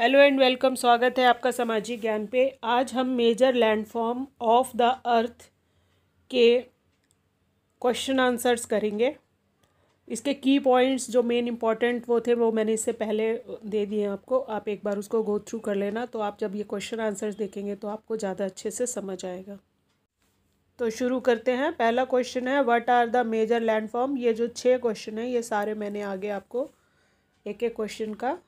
Hello and welcome स्वागत है आपका सामाजिक ज्ञान पे आज हम major landform of the earth के क्वेश्चन आंसर्स करेंगे इसके की पॉइंट्स जो मेन इम्पॉर्टेंट वो थे वो मैंने इससे पहले दे दिए आपको आप एक बार उसको गो थ्रू कर लेना तो आप जब ये क्वेश्चन आंसर्स देखेंगे तो आपको ज़्यादा अच्छे से समझ आएगा तो शुरू करते हैं पहला क्वेश्चन है what are the major landform ये जो छः क्वेश्चन है ये सारे मैंने आगे आपको एक एक क्वेश्चन का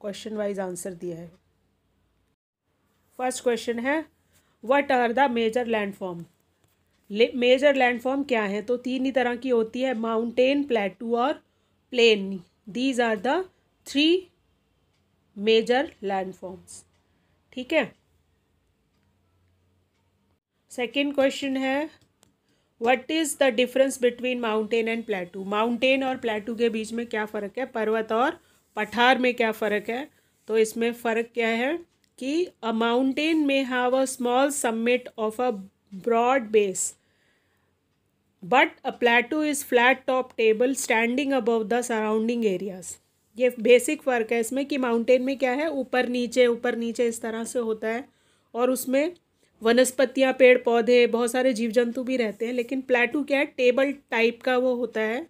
क्वेश्चन वाइज आंसर दिया है फर्स्ट क्वेश्चन है what are the major landform major landform क्या है तो तीन ही तरह की होती है माउंटेन प्लेटू और plain these are the three major landforms ठीक है सेकेंड क्वेश्चन है what is the difference between mountain and plateau mountain और प्लेटू के बीच में क्या फ़र्क है पर्वत और पठार में क्या फ़र्क है तो इसमें फ़र्क क्या है कि अ माउंटेन में have a small summit of a broad base but a plateau is flat top table standing above the surrounding areas ये बेसिक फ़र्क है इसमें कि माउंटेन में क्या है ऊपर नीचे ऊपर नीचे इस तरह से होता है और उसमें वनस्पतियाँ पेड़ पौधे बहुत सारे जीव जंतु भी रहते हैं लेकिन प्लेटू क्या है टेबल टाइप का वो होता है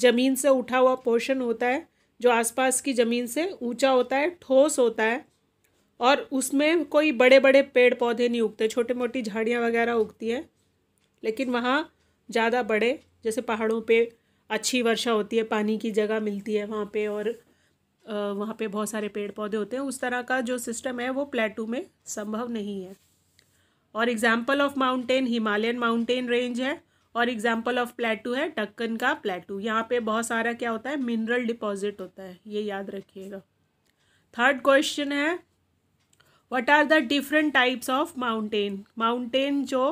ज़मीन से उठा हुआ पोर्शन होता है जो आसपास की ज़मीन से ऊंचा होता है ठोस होता है और उसमें कोई बड़े बड़े पेड़ पौधे नहीं उगते छोटे मोटी झाड़ियाँ वगैरह उगती हैं लेकिन वहाँ ज़्यादा बड़े जैसे पहाड़ों पे अच्छी वर्षा होती है पानी की जगह मिलती है वहाँ पे और वहाँ पे बहुत सारे पेड़ पौधे होते हैं उस तरह का जो सिस्टम है वो प्लेटू में संभव नहीं है और example of mountain Himalayan mountain range है और एग्जाम्पल ऑफ प्लेटू है टक्कन का प्लेटू यहाँ पे बहुत सारा क्या होता है मिनरल डिपॉजिट होता है ये याद रखिएगा थर्ड क्वेश्चन है what are the different types of mountain mountain जो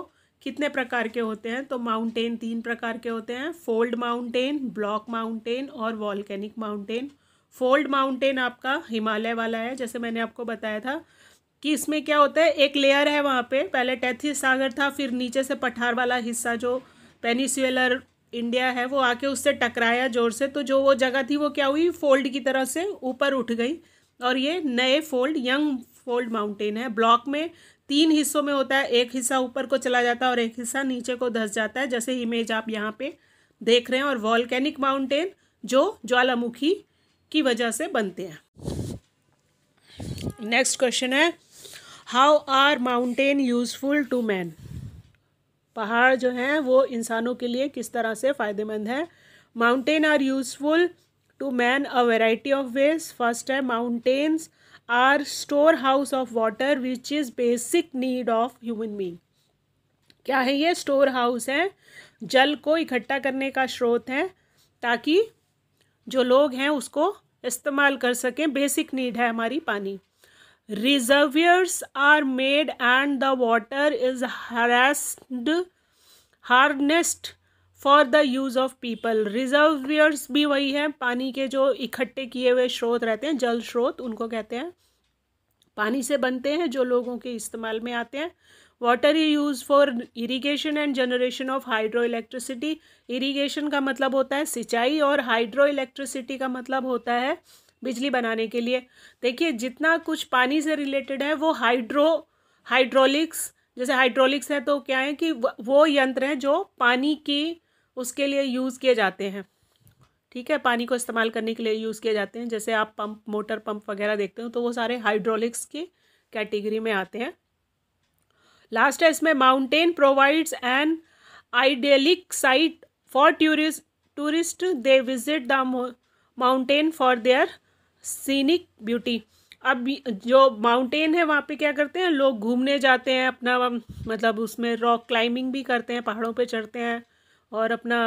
कितने प्रकार के होते हैं तो माउंटेन तीन प्रकार के होते हैं फोल्ड माउंटेन ब्लॉक माउंटेन और वॉलकैनिक माउंटेन फोल्ड माउंटेन आपका हिमालय वाला है जैसे मैंने आपको बताया था कि इसमें क्या होता है एक लेयर है वहाँ पे पहले टैथिस सागर था फिर नीचे से पठार वाला हिस्सा जो पेनिसुलर इंडिया है वो आके उससे टकराया जोर से तो जो वो जगह थी वो क्या हुई फोल्ड की तरह से ऊपर उठ गई और ये नए फोल्ड यंग फोल्ड माउंटेन है ब्लॉक में तीन हिस्सों में होता है एक हिस्सा ऊपर को चला जाता है और एक हिस्सा नीचे को धस जाता है जैसे इमेज आप यहाँ पे देख रहे हैं और वॉल्केनिक माउंटेन जो ज्वालामुखी की वजह से बनते हैं नेक्स्ट क्वेश्चन है how are mountain useful to man पहाड़ जो हैं वो इंसानों के लिए किस तरह से फ़ायदेमंद हैं mountain are useful to man a variety of ways first है mountains are store house of water which is basic need of human being क्या है ये स्टोर हाउस है जल को इकट्ठा करने का स्रोत है ताकि जो लोग हैं उसको इस्तेमाल कर सकें बेसिक नीड है हमारी पानी reservoirs are made and the water is harassed harnessed for the use of people reservoirs भी वही है पानी के जो इकट्ठे किए हुए स्रोत रहते हैं जल स्रोत उनको कहते हैं पानी से बनते हैं जो लोगों के इस्तेमाल में आते हैं वाटर ही use for irrigation and generation of hydro electricity irrigation का मतलब होता है सिंचाई और हाइड्रो इलेक्ट्रिसिटी का मतलब होता है बिजली बनाने के लिए देखिए जितना कुछ पानी से रिलेटेड है वो हाइड्रो हाइड्रोलिक्स जैसे हाइड्रोलिक्स है तो क्या है कि वो यंत्र हैं जो पानी की उसके लिए यूज़ किए जाते हैं ठीक है पानी को इस्तेमाल करने के लिए यूज़ किए जाते हैं जैसे आप पंप मोटर पंप वगैरह देखते हो तो वो सारे हाइड्रोलिक्स की कैटेगरी में आते हैं लास्ट है इसमें mountain provides an idyllic site for tourist tourist they visit the mountain for their scenic beauty अब जो माउंटेन है वहाँ पे क्या करते हैं लोग घूमने जाते हैं अपना मतलब उसमें रॉक क्लाइंबिंग भी करते हैं पहाड़ों पे चढ़ते हैं और अपना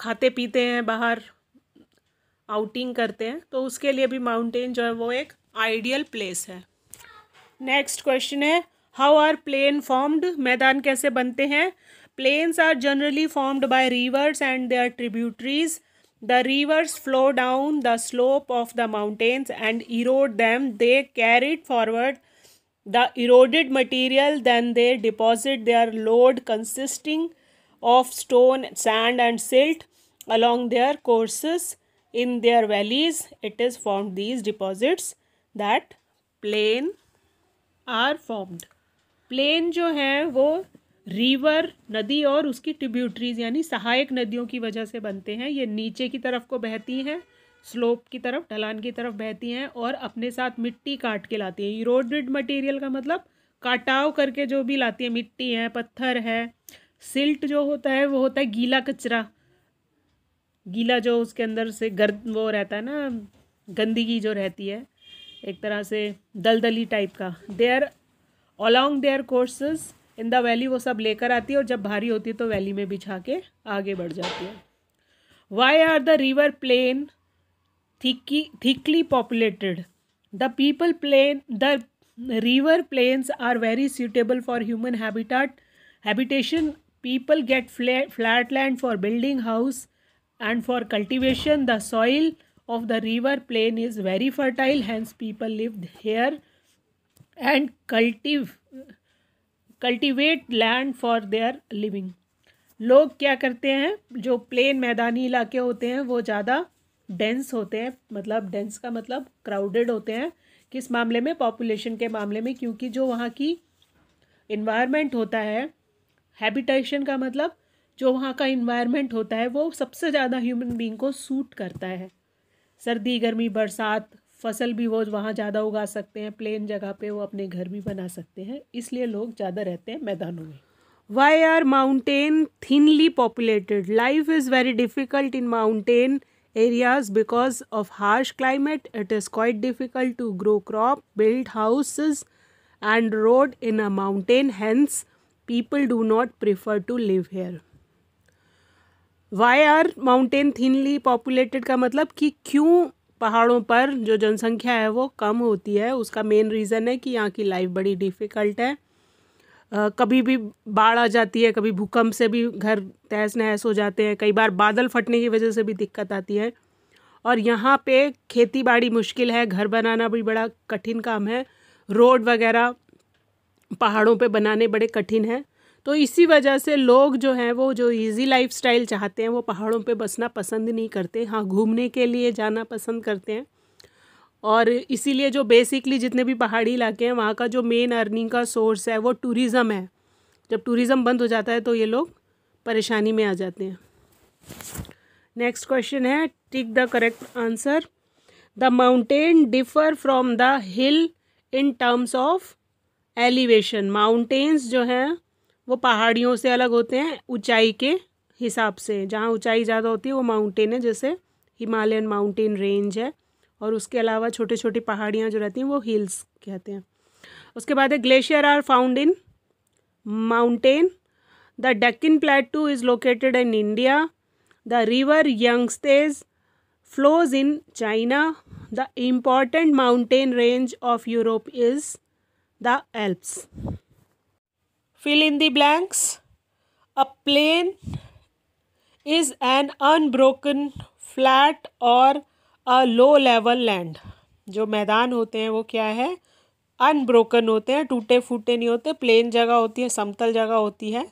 खाते पीते हैं बाहर आउटिंग करते हैं तो उसके लिए भी माउंटेन जो है वो एक आइडियल प्लेस है नेक्स्ट क्वेश्चन है हाउ आर प्लेन फॉर्म्ड मैदान कैसे बनते हैं plains are generally formed by rivers and their tributaries The rivers flow down the slope of the mountains and erode them. They carried forward the eroded material, then they deposit their load consisting of stone, sand, and silt along their courses. In their valleys, it is formed these deposits that plain are formed. Plains, जो हैं वो river नदी और उसकी tributaries यानी सहायक नदियों की वजह से बनते हैं ये नीचे की तरफ को बहती हैं स्लोप की तरफ ढलान की तरफ बहती हैं और अपने साथ मिट्टी काट के लाती हैं इरोडेड मटेरियल का मतलब काटाव करके जो भी लाती हैं मिट्टी है पत्थर है सिल्ट जो होता है वो होता है गीला कचरा गीला जो उसके अंदर से गर्द वो रहता है ना गंदगी जो रहती है एक तरह से दलदली टाइप का their along their courses in the valley वो सब लेकर आती है और जब भारी होती है तो वैली में बिछा के आगे बढ़ जाती है why are the river plain thickly thickly populated the people plain the river plains are very suitable for human habitat habitation people get flat land for building house and for cultivation the soil of the river plain is very fertile hence people live here and cultivate cultivate land for their living लोग क्या करते हैं जो plane मैदानी इलाके होते हैं वो ज़्यादा डेंस होते हैं मतलब डेंस का मतलब क्राउडेड होते हैं किस मामले में पॉपुलेशन के मामले में क्योंकि जो वहाँ की इन्वायरमेंट होता है हैबिटेशन का मतलब जो वहाँ का इन्वायरमेंट होता है वो सबसे ज़्यादा ह्यूमन बींग को सूट करता है सर्दी गर्मी बरसात फसल भी वो वहाँ ज़्यादा उगा सकते हैं प्लेन जगह पे वो अपने घर भी बना सकते हैं इसलिए लोग ज़्यादा रहते हैं मैदानों में why are mountain thinly populated life is very difficult in mountain areas because of harsh climate it is quite difficult to grow crop build house and road in a mountain hence people do not prefer to live here why are mountain thinly populated का मतलब कि क्यों पहाड़ों पर जो जनसंख्या है वो कम होती है उसका मेन रीज़न है कि यहाँ की लाइफ बड़ी डिफ़िकल्ट है Uh, कभी भी बाढ़ आ जाती है कभी भूकंप से भी घर तहस नहस हो जाते हैं कई बार बादल फटने की वजह से भी दिक्कत आती है और यहाँ पे खेती बाड़ी मुश्किल है घर बनाना भी बड़ा कठिन काम है रोड वगैरह पहाड़ों पे बनाने बड़े कठिन हैं तो इसी वजह से लोग जो हैं वो जो इजी लाइफस्टाइल चाहते हैं वो पहाड़ों पे बसना पसंद नहीं करते हाँ घूमने के लिए जाना पसंद करते हैं और इसीलिए जो बेसिकली जितने भी पहाड़ी इलाके हैं वहाँ का जो मेन अर्निंग का सोर्स है वो टूरिज़म है जब टूरिज़म बंद हो जाता है तो ये लोग परेशानी में आ जाते हैं नेक्स्ट क्वेश्चन है tick the correct answer the mountain differ from the hill in terms of elevation mountains जो हैं वो पहाड़ियों से अलग होते हैं ऊंचाई के हिसाब से जहाँ ऊंचाई ज़्यादा होती है वो माउंटेन है जैसे हिमालयन माउंटेन रेंज है और उसके अलावा छोटे छोटे पहाड़ियाँ जो रहती हैं वो हिल्स कहते हैं उसके बाद है glacier are found in mountain the Deccan plateau is located in India the river Yangtze flows in China the important mountain range of Europe is the Alps fill in the blanks a plane is an unbroken flat or a low level land जो मैदान होते हैं वो क्या है unbroken होते हैं टूटे फूटे नहीं होते प्लेन जगह होती है समतल जगह होती है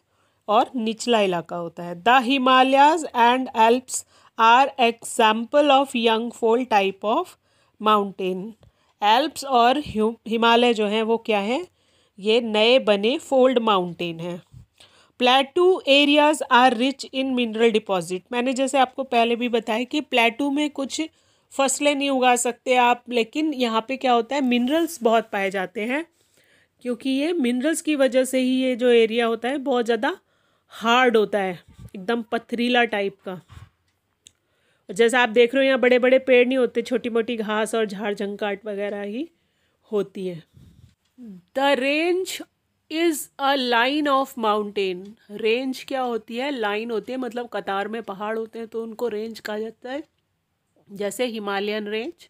और निचला इलाका होता है the Himalayas and Alps are example of young fold type of mountain Alps और हिमालय जो हैं वो क्या है ये नए बने फोल्ड माउंटेन हैं plateau areas are rich in mineral deposit मैंने जैसे आपको पहले भी बताया कि प्लेटू में कुछ फसलें नहीं उगा सकते आप लेकिन यहाँ पे क्या होता है मिनरल्स बहुत पाए जाते हैं क्योंकि ये मिनरल्स की वजह से ही ये जो एरिया होता है बहुत ज़्यादा हार्ड होता है एकदम पथरीला टाइप का जैसा आप देख रहे हो यहाँ बड़े बड़े पेड़ नहीं होते छोटी मोटी घास और झाड़ झंकाट वगैरह ही होती है the range is a line of mountain range क्या होती है लाइन होती है मतलब कतार में पहाड़ होते हैं तो उनको रेंज कहा जाता है जैसे हिमालयन रेंज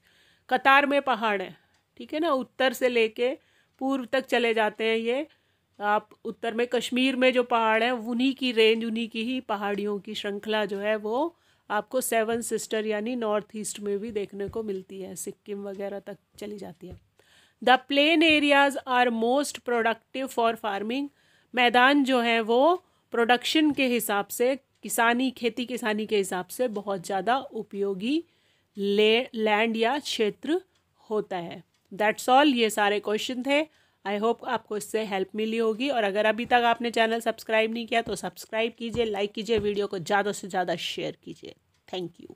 कतार में पहाड़ है ठीक है ना उत्तर से लेके पूर्व तक चले जाते हैं ये आप उत्तर में कश्मीर में जो पहाड़ हैं उन्हीं की रेंज उन्हीं की ही पहाड़ियों की श्रृंखला जो है वो आपको सेवन सिस्टर यानी नॉर्थ ईस्ट में भी देखने को मिलती है सिक्किम वगैरह तक चली जाती है the plain areas are most productive for farming मैदान जो है वो प्रोडक्शन के हिसाब से किसानी खेती किसानी के हिसाब से बहुत ज़्यादा उपयोगी ले लैंड या क्षेत्र होता है दैट्स ऑल ये सारे क्वेश्चन थे आई होप आपको इससे हेल्प मिली होगी और अगर अभी तक आपने चैनल सब्सक्राइब नहीं किया तो सब्सक्राइब कीजिए लाइक कीजिए वीडियो को ज़्यादा से ज़्यादा शेयर कीजिए थैंक यू